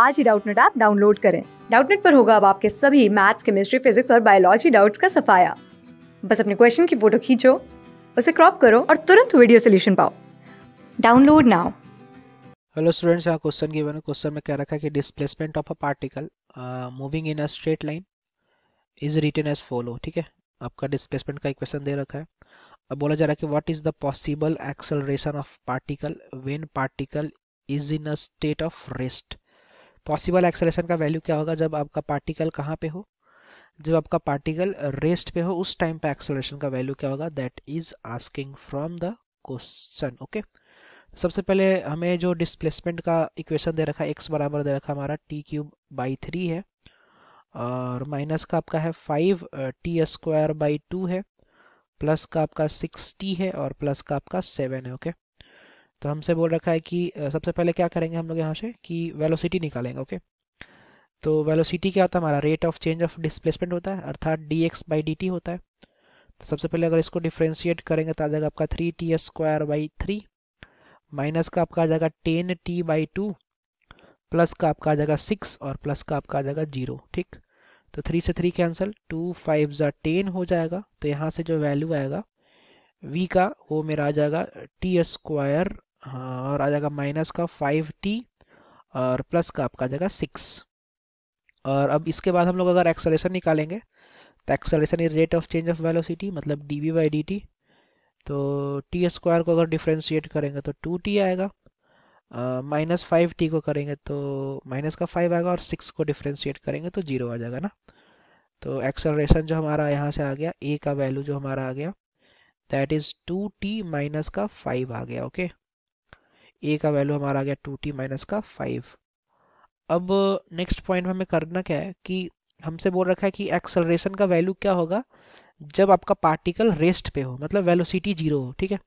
आज ही Doubtnut app download करें डाउटनेट पर होगा अब आपके सभी मैथ्स केमिस्ट्री फिजिक्स और बायोलॉजी डाउट्स का सफाया बस अपने क्वेश्चन की फोटो खींचो उसे क्रॉप करो और तुरंत वीडियो सोल्यूशन पाओ डाउनलोड नाउ हेलो स्टूडेंट्स यहाँ क्वेश्चन गिवन है क्वेश्चन में क्या रखा है कि displacement of a particle moving in a straight line is written as follow ठीक है आपका डिस्प्लेसमेंट का इक्वेशन दे रखा है अब बोला जा रहा है कि what is the possible acceleration of particle when particle is in a state of rest possible acceleration का वैल्यू क्या होगा जब आपका पार्टिकल कहाँ पे हो जब आपका पार्टिकल रेस्ट पे हो उस टाइम पे एक्सेलेशन का वैल्यू क्या होगा that is asking from the question okay सबसे पहले हमें जो डिस्प्लेसमेंट का इक्वेशन दे रखा है एक्स बराबर दे रखा हमारा टी क्यूब बाई थ्री है और माइनस का आपका है five T square by two है प्लस का आपका सिक्स टी है और प्लस का आपका सेवन है ओके okay? तो हमसे बोल रखा है कि सबसे पहले क्या करेंगे हम लोग यहाँ से कि वेलोसिटी निकालेंगे ओके तो वेलोसिटी क्या होता है हमारा rate of change of displacement होता है अर्थात D X by D T होता है तो सबसे पहले अगर इसको डिफ्रेंशिएट करेंगे तो आ जाएगा आपका three T square by three minus का आपका आ जाएगा ten T by two plus का आपका आ जाएगा सिक्स और प्लस का आपका आ जाएगा जीरो ठीक तो थ्री से थ्री कैंसिल टू फाइव ज़ा टेन हो जाएगा तो यहाँ से जो वैल्यू आएगा वी का वो मेरा आ जाएगा टी स्क्वायर और आ जाएगा माइनस का फाइव टी और प्लस का आपका आ जाएगा सिक्स और अब इसके बाद हम लोग अगर एक्सलेशन निकालेंगे तो acceleration is rate of change of velocity मतलब D V by D T तो टी स्क्वायर को अगर डिफ्रेंशिएट करेंगे तो टू टी आएगा माइनस फाइव टी को करेंगे तो माइनस का फाइव आएगा और सिक्स को डिफ्रेंशिएट करेंगे तो जीरो आ जाएगा ना तो एक्सलरेशन जो हमारा यहाँ से आ गया ए का वैल्यू जो हमारा आ गया that is two T minus का फाइव आ गया ओके okay? ए का वैल्यू हमारा आ गया टू टी माइनस का फाइव अब नेक्स्ट पॉइंट हमें करना क्या है कि हमसे बोल रखा है कि एक्सलरेशन का वैल्यू क्या होगा जब आपका पार्टिकल रेस्ट पे हो मतलब वेलोसिटी जीरो हो ठीक है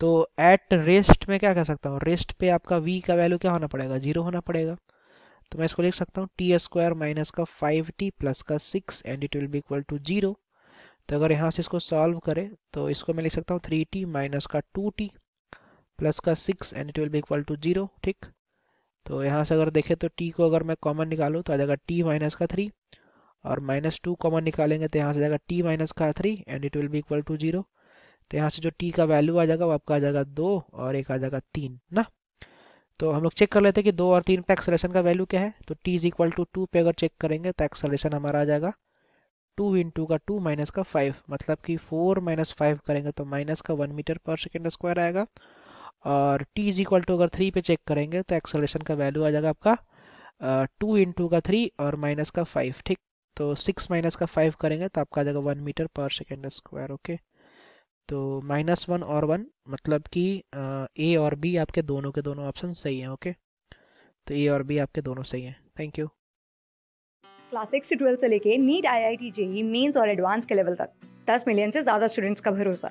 तो एट रेस्ट में क्या कर सकता हूँ रेस्ट पे आपका वी का वैल्यू क्या होना पड़ेगा जीरो होना पड़ेगा तो मैं इसको लिख सकता हूँ टी स्क्वायर माइनस का फाइव टी प्लस का six and it will be equal to zero तो अगर यहाँ से इसको सॉल्व करें तो इसको मैं लिख सकता हूँ थ्री टी माइनस का टू टी प्लस का six and it will be equal to zero ठीक तो यहाँ से अगर देखें तो टी को अगर मैं कॉमन निकालूँ तो आ जाएगा टी माइनस का थ्री और माइनस टू कॉमन निकालेंगे तो यहाँ से जाएगा टी माइनस का three and it will be equal to zero तो यहाँ से जो टी का वैल्यू आ जाएगा वो आपका आ जाएगा दो और एक आ जाएगा तीन ना तो हम लोग चेक कर लेते हैं कि दो और तीन पे एक्सलेशन का वैल्यू क्या है तो T is equal to two पे अगर चेक करेंगे तो एक्सलेशन हमारा आ जाएगा टू टू का टू माइनस का फाइव मतलब कि फोर माइनस फाइव करेंगे तो माइनस का one metre per second square आएगा और t इज इक्वल टू अगर थ्री पे चेक करेंगे तो एक्सलेशन का वैल्यू आ जाएगा आपका टू इंटू का थ्री और माइनस का फाइव ठीक तो सिक्स माइनस का फाइव करेंगे तो आपका आ जाएगा one metre per second square okay तो माइनस वन और वन मतलब कि ए और बी आपके दोनों के दोनों ऑप्शन सही हैं ओके तो ए और बी आपके दोनों सही हैं थैंक यू क्लास सिक्स से ट्वेल्थ से लेके NEET I I T JEE Mains और एडवांस के लेवल तक दस मिलियन से ज़्यादा स्टूडेंट्स का भरोसा